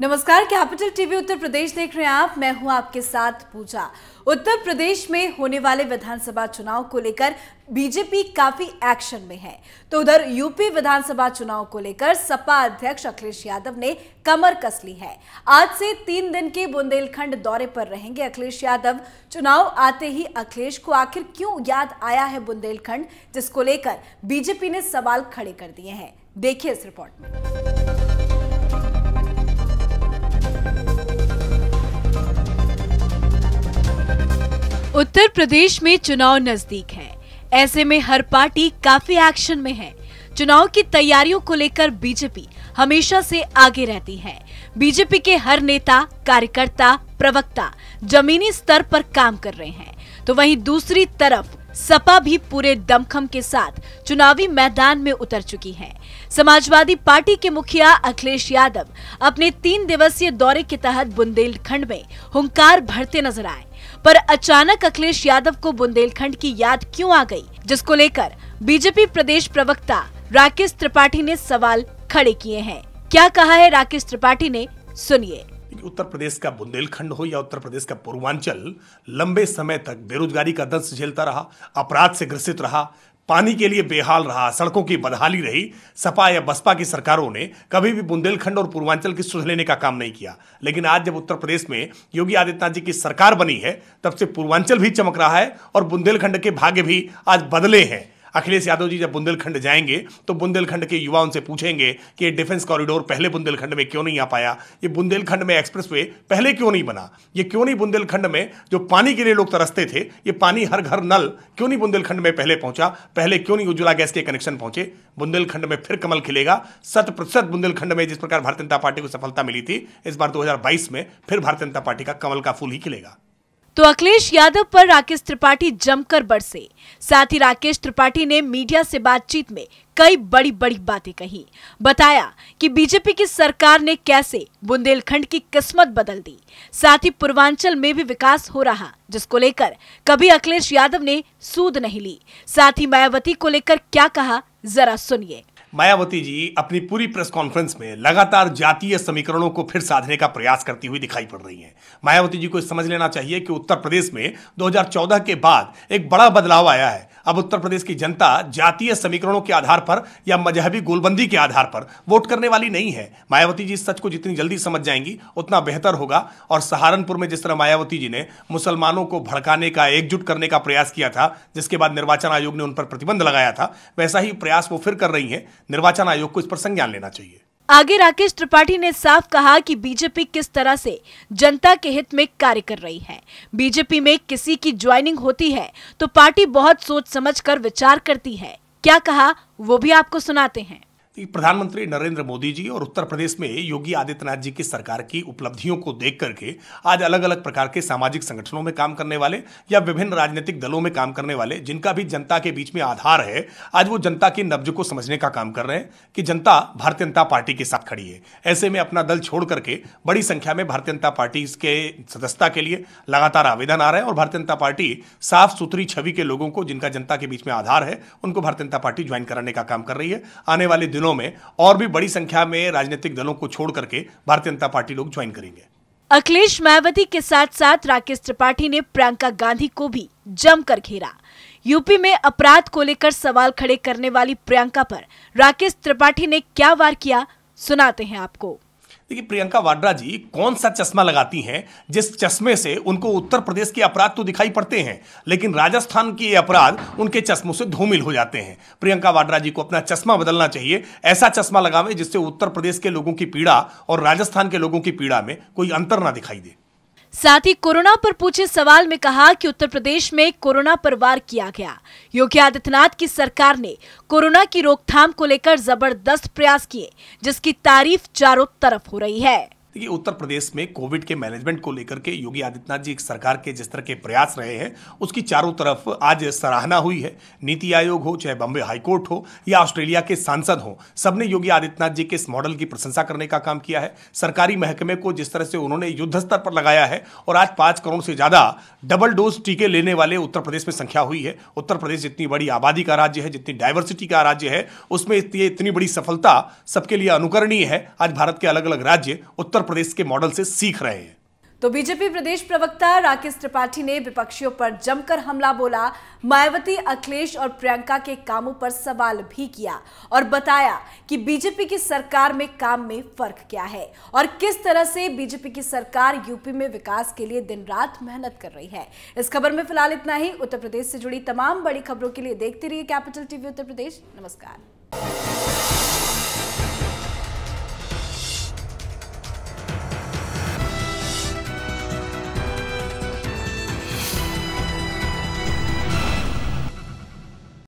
नमस्कार capital TV उत्तर प्रदेश देख रहे हैं आप मैं हूं आपके साथ पूजा उत्तर प्रदेश में होने वाले विधानसभा चुनाव को लेकर बीजेपी काफी एक्शन में है तो उधर यूपी विधानसभा चुनाव को लेकर सपा अध्यक्ष अखिलेश यादव ने कमर कस ली है आज से तीन दिन के बुंदेलखंड दौरे पर रहेंगे अखिलेश यादव चुनाव आते ही अखिलेश को आखिर क्यों याद आया है बुंदेलखंड जिसको लेकर बीजेपी ने सवाल खड़े कर दिए हैं देखिए इस रिपोर्ट में उत्तर प्रदेश में चुनाव नजदीक है ऐसे में हर पार्टी काफी एक्शन में है चुनाव की तैयारियों को लेकर बीजेपी हमेशा से आगे रहती है बीजेपी के हर नेता कार्यकर्ता प्रवक्ता जमीनी स्तर पर काम कर रहे हैं तो वहीं दूसरी तरफ सपा भी पूरे दमखम के साथ चुनावी मैदान में उतर चुकी है समाजवादी पार्टी के मुखिया अखिलेश यादव अपने तीन दिवसीय दौरे के तहत बुंदेलखंड में हुंकार भरते नजर आए पर अचानक अखिलेश यादव को बुंदेलखंड की याद क्यों आ गई जिसको लेकर बीजेपी प्रदेश प्रवक्ता राकेश त्रिपाठी ने सवाल खड़े किए हैं क्या कहा है राकेश त्रिपाठी ने सुनिए उत्तर प्रदेश का बुंदेलखंड हो या उत्तर प्रदेश का पूर्वांचल लंबे समय तक बेरोजगारी का दंश झेलता रहा अपराध से ग्रसित रहा पानी के लिए बेहाल रहा सड़कों की बदहाली रही सपा या बसपा की सरकारों ने कभी भी बुंदेलखंड और पूर्वांचल की सुध लेने का काम नहीं किया लेकिन आज जब उत्तर प्रदेश में योगी आदित्यनाथ जी की सरकार बनी है तब से पूर्वांचल भी चमक रहा है और बुंदेलखंड के भाग्य भी आज बदले हैं अखिलेश यादव जी जब बुंदेलखंड जाएंगे तो बुंदेलखंड के युवा उनसे पूछेंगे कि ये डिफेंस कॉरिडोर पहले बुंदेलखंड में क्यों नहीं आ पाया ये बुंदेलखंड में एक्सप्रेस वे पहले क्यों नहीं बना ये क्यों नहीं बुंदेलखंड में जो पानी के लिए लोग तरसते थे ये पानी हर घर नल क्यों नहीं बुंदेलखंड में पहले पहुंचा पहले क्यों नहीं उज्ज्वला गैस के कनेक्शन पहुंचे बुंदेलखंड में फिर कमल खिलेगा शत प्रतिशत बुंदेलखंड में जिस प्रकार भारतीय जनता पार्टी को सफलता मिली थी इस बार दो में फिर भारतीय जनता पार्टी का कमल का फूल ही खिलेगा तो अखिलेश यादव पर राकेश त्रिपाठी जमकर बरसे साथ ही राकेश त्रिपाठी ने मीडिया से बातचीत में कई बड़ी बड़ी बातें कही बताया कि बीजेपी की सरकार ने कैसे बुंदेलखंड की किस्मत बदल दी साथ ही पूर्वांचल में भी विकास हो रहा जिसको लेकर कभी अखिलेश यादव ने सूद नहीं ली साथ ही मायावती को लेकर क्या कहा जरा सुनिए मायावती जी अपनी पूरी प्रेस कॉन्फ्रेंस में लगातार जातीय समीकरणों को फिर साधने का प्रयास करती हुई दिखाई पड़ रही हैं मायावती जी को समझ लेना चाहिए कि उत्तर प्रदेश में 2014 के बाद एक बड़ा बदलाव आया है अब उत्तर प्रदेश की जनता जातीय समीकरणों के आधार पर या मजहबी गोलबंदी के आधार पर वोट करने वाली नहीं है मायावती जी इस सच को जितनी जल्दी समझ जाएंगी उतना बेहतर होगा और सहारनपुर में जिस तरह मायावती जी ने मुसलमानों को भड़काने का एकजुट करने का प्रयास किया था जिसके बाद निर्वाचन आयोग ने उन पर प्रतिबंध लगाया था वैसा ही प्रयास वो फिर कर रही हैं निर्वाचन आयोग को इस पर संज्ञान लेना चाहिए आगे राकेश त्रिपाठी ने साफ कहा कि बीजेपी किस तरह से जनता के हित में कार्य कर रही है बीजेपी में किसी की ज्वाइनिंग होती है तो पार्टी बहुत सोच समझ कर विचार करती है क्या कहा वो भी आपको सुनाते हैं प्रधानमंत्री नरेंद्र मोदी जी और उत्तर प्रदेश में योगी आदित्यनाथ जी की सरकार की उपलब्धियों को देख करके आज अलग अलग प्रकार के सामाजिक संगठनों में काम करने वाले या विभिन्न राजनीतिक दलों में काम करने वाले जिनका भी जनता के बीच में आधार है आज वो जनता की नब्ज को समझने का काम कर रहे हैं कि जनता भारतीय जनता पार्टी के साथ खड़ी है ऐसे में अपना दल छोड़ करके बड़ी संख्या में भारतीय जनता पार्टी के सदस्यता के लिए लगातार आवेदन आ रहे हैं और भारतीय जनता पार्टी साफ सुथरी छवि के लोगों को जिनका जनता के बीच में आधार है उनको भारतीय जनता पार्टी ज्वाइन कराने का काम कर रही है आने वाले दिनों दिनों में और भी बड़ी संख्या में राजनीतिक दलों को छोड़ करके भारतीय जनता पार्टी लोग ज्वाइन करेंगे अखिलेश मायावती के साथ साथ राकेश त्रिपाठी ने प्रियंका गांधी को भी जमकर घेरा यूपी में अपराध को लेकर सवाल खड़े करने वाली प्रियंका पर राकेश त्रिपाठी ने क्या वार किया सुनाते हैं आपको देखिए प्रियंका वाड्रा जी कौन सा चश्मा लगाती हैं जिस चश्मे से उनको उत्तर प्रदेश के अपराध तो दिखाई पड़ते हैं लेकिन राजस्थान के अपराध उनके चश्मों से धूमिल हो जाते हैं प्रियंका वाड्रा जी को अपना चश्मा बदलना चाहिए ऐसा चश्मा लगावे जिससे उत्तर प्रदेश के लोगों की पीड़ा और राजस्थान के लोगों की पीड़ा में कोई अंतर ना दिखाई दे साथ ही कोरोना पर पूछे सवाल में कहा कि उत्तर प्रदेश में कोरोना पर वार किया गया योगी आदित्यनाथ की सरकार ने कोरोना की रोकथाम को लेकर जबरदस्त प्रयास किए जिसकी तारीफ चारों तरफ हो रही है देखिए उत्तर प्रदेश में कोविड के मैनेजमेंट को लेकर के योगी आदित्यनाथ जी सरकार के जिस तरह के प्रयास रहे हैं उसकी चारों तरफ आज सराहना हुई है नीति आयोग हो चाहे बॉम्बे हाईकोर्ट हो या ऑस्ट्रेलिया के सांसद हो सबने योगी आदित्यनाथ जी के इस मॉडल की प्रशंसा करने का काम किया है सरकारी महकमे को जिस तरह से उन्होंने युद्ध स्तर पर लगाया है और आज पांच करोड़ से ज़्यादा डबल डोज टीके लेने वाले उत्तर प्रदेश में संख्या हुई है उत्तर प्रदेश जितनी बड़ी आबादी का राज्य है जितनी डायवर्सिटी का राज्य है उसमें इतनी बड़ी सफलता सबके लिए अनुकरणीय है आज भारत के अलग अलग राज्य उत्तर प्रदेश के मॉडल से सीख रहे हैं तो बीजेपी प्रदेश प्रवक्ता राकेश त्रिपाठी ने विपक्षियों पर जमकर हमला बोला मायावती अखिलेश और प्रियंका के कामों पर सवाल भी किया और बताया कि बीजेपी की सरकार में काम में फर्क क्या है और किस तरह से बीजेपी की सरकार यूपी में विकास के लिए दिन रात मेहनत कर रही है इस खबर में फिलहाल इतना ही उत्तर प्रदेश से जुड़ी तमाम बड़ी खबरों के लिए देखते रहिए कैपिटल टीवी उत्तर प्रदेश नमस्कार